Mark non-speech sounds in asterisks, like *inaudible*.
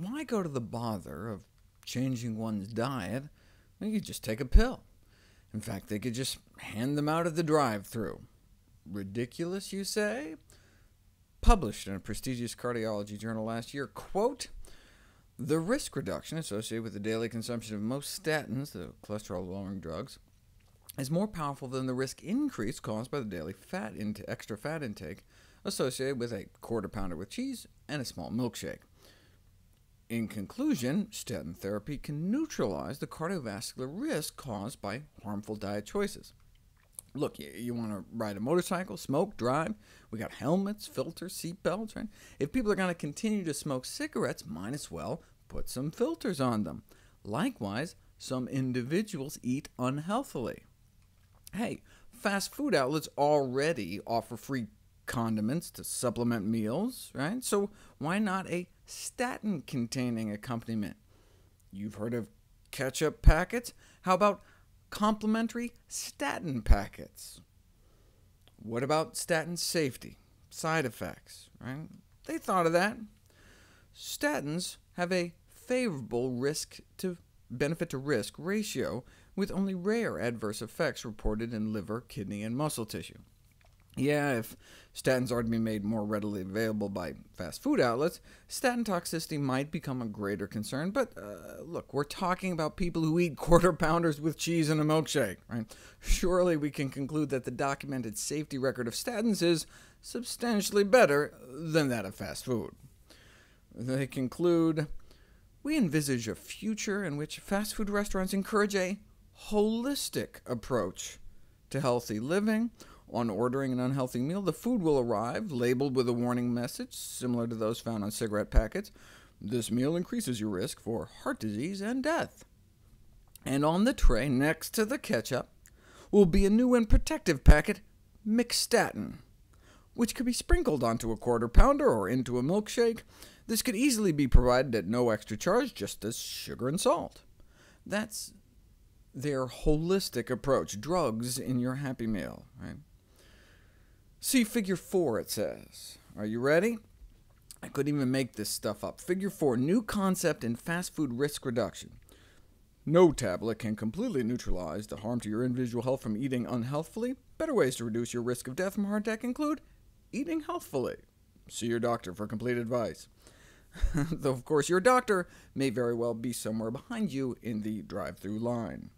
why go to the bother of changing one's diet when you could just take a pill? In fact, they could just hand them out at the drive-through. Ridiculous, you say? Published in a prestigious cardiology journal last year, quote, the risk reduction associated with the daily consumption of most statins, the cholesterol-lowering drugs, is more powerful than the risk increase caused by the daily fat into extra fat intake associated with a quarter pounder with cheese and a small milkshake. In conclusion, statin therapy can neutralize the cardiovascular risk caused by harmful diet choices. Look, you, you want to ride a motorcycle, smoke, drive. We got helmets, filters, seatbelts. Right? If people are going to continue to smoke cigarettes, might as well put some filters on them. Likewise, some individuals eat unhealthily. Hey, fast food outlets already offer free condiments to supplement meals, right? So why not a statin-containing accompaniment? You've heard of ketchup packets? How about complementary statin packets? What about statin safety, side effects, right? They thought of that. Statins have a favorable risk to benefit to risk ratio, with only rare adverse effects reported in liver, kidney, and muscle tissue. Yeah, if statins are to be made more readily available by fast food outlets, statin toxicity might become a greater concern, but uh, look, we're talking about people who eat quarter-pounders with cheese and a milkshake, right? Surely we can conclude that the documented safety record of statins is substantially better than that of fast food. They conclude, we envisage a future in which fast food restaurants encourage a holistic approach to healthy living. On ordering an unhealthy meal, the food will arrive, labeled with a warning message, similar to those found on cigarette packets. This meal increases your risk for heart disease and death. And on the tray, next to the ketchup, will be a new and protective packet, mixtatin, which could be sprinkled onto a quarter pounder or into a milkshake. This could easily be provided at no extra charge, just as sugar and salt. That's their holistic approach, drugs in your Happy Meal. Right? See Figure 4, it says. Are you ready? I couldn't even make this stuff up. Figure 4, new concept in fast food risk reduction. No tablet can completely neutralize the harm to your individual health from eating unhealthfully. Better ways to reduce your risk of death from heart attack include eating healthfully. See your doctor for complete advice. *laughs* Though, of course, your doctor may very well be somewhere behind you in the drive-through line.